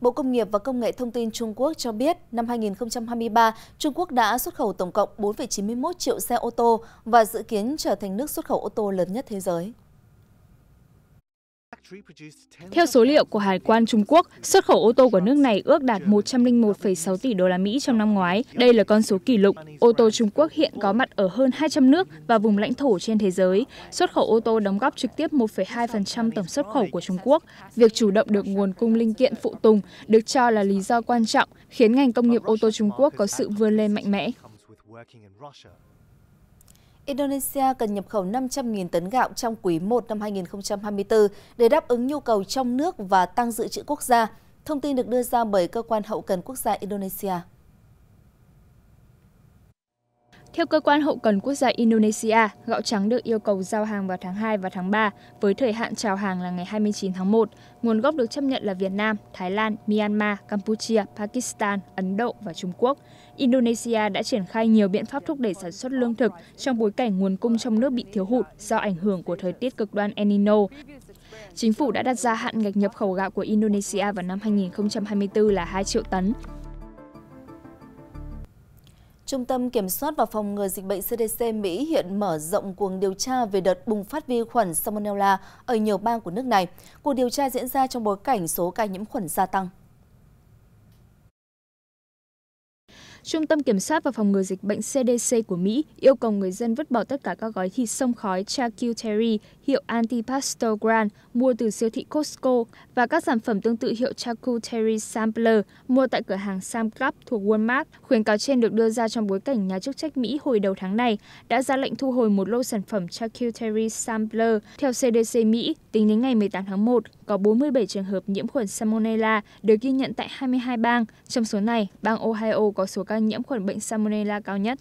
Bộ Công nghiệp và Công nghệ Thông tin Trung Quốc cho biết, năm 2023, Trung Quốc đã xuất khẩu tổng cộng 4,91 triệu xe ô tô và dự kiến trở thành nước xuất khẩu ô tô lớn nhất thế giới. Theo số liệu của Hải quan Trung Quốc, xuất khẩu ô tô của nước này ước đạt 101,6 tỷ đô la Mỹ trong năm ngoái. Đây là con số kỷ lục. Ô tô Trung Quốc hiện có mặt ở hơn 200 nước và vùng lãnh thổ trên thế giới. Xuất khẩu ô tô đóng góp trực tiếp 1,2% tổng xuất khẩu của Trung Quốc. Việc chủ động được nguồn cung linh kiện phụ tùng được cho là lý do quan trọng khiến ngành công nghiệp ô tô Trung Quốc có sự vươn lên mạnh mẽ. Indonesia cần nhập khẩu 500.000 tấn gạo trong quý 1 năm 2024 để đáp ứng nhu cầu trong nước và tăng dự trữ quốc gia. Thông tin được đưa ra bởi Cơ quan Hậu cần Quốc gia Indonesia. Theo cơ quan hậu cần quốc gia Indonesia, gạo trắng được yêu cầu giao hàng vào tháng 2 và tháng 3 với thời hạn chào hàng là ngày 29 tháng 1. Nguồn gốc được chấp nhận là Việt Nam, Thái Lan, Myanmar, Campuchia, Pakistan, Ấn Độ và Trung Quốc. Indonesia đã triển khai nhiều biện pháp thúc đẩy sản xuất lương thực trong bối cảnh nguồn cung trong nước bị thiếu hụt do ảnh hưởng của thời tiết cực đoan El Nino. Chính phủ đã đặt ra hạn ngạch nhập khẩu gạo của Indonesia vào năm 2024 là 2 triệu tấn. Trung tâm Kiểm soát và Phòng ngừa Dịch bệnh CDC Mỹ hiện mở rộng cuộc điều tra về đợt bùng phát vi khuẩn Salmonella ở nhiều bang của nước này. Cuộc điều tra diễn ra trong bối cảnh số ca nhiễm khuẩn gia tăng. Trung tâm Kiểm soát và Phòng ngừa Dịch bệnh CDC của Mỹ yêu cầu người dân vứt bỏ tất cả các gói thịt sông khói charcuterie hiệu Antipasto Grand mua từ siêu thị Costco và các sản phẩm tương tự hiệu charcuterie Sampler mua tại cửa hàng Sam Club thuộc Walmart. Khuyến cáo trên được đưa ra trong bối cảnh nhà chức trách Mỹ hồi đầu tháng này đã ra lệnh thu hồi một lô sản phẩm charcuterie Sampler theo CDC Mỹ tính đến ngày 18 tháng 1 có 47 trường hợp nhiễm khuẩn Salmonella được ghi nhận tại 22 bang. Trong số này, bang Ohio có số ca nhiễm khuẩn bệnh Salmonella cao nhất.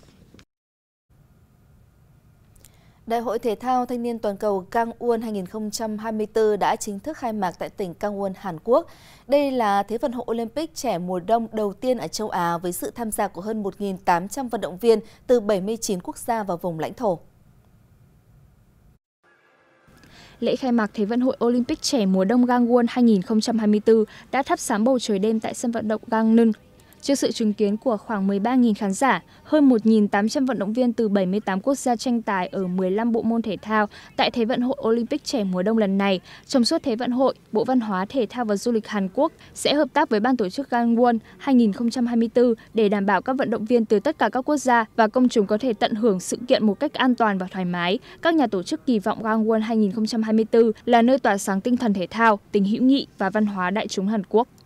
Đại hội thể thao thanh niên toàn cầu Gangwon 2024 đã chính thức khai mạc tại tỉnh Gangwon, Hàn Quốc. Đây là Thế vận hội Olympic trẻ mùa đông đầu tiên ở châu Á với sự tham gia của hơn 1.800 vận động viên từ 79 quốc gia và vùng lãnh thổ. lễ khai mạc Thế vận hội Olympic trẻ mùa đông Gangwon 2024 đã thắp sáng bầu trời đêm tại sân vận động Gangneung Trước sự chứng kiến của khoảng 13.000 khán giả, hơn 1.800 vận động viên từ 78 quốc gia tranh tài ở 15 bộ môn thể thao tại Thế vận hội Olympic trẻ mùa đông lần này, trong suốt Thế vận hội, Bộ Văn hóa, Thể thao và Du lịch Hàn Quốc sẽ hợp tác với ban tổ chức Gangwon 2024 để đảm bảo các vận động viên từ tất cả các quốc gia và công chúng có thể tận hưởng sự kiện một cách an toàn và thoải mái. Các nhà tổ chức kỳ vọng Gangwon 2024 là nơi tỏa sáng tinh thần thể thao, tình hữu nghị và văn hóa đại chúng Hàn Quốc.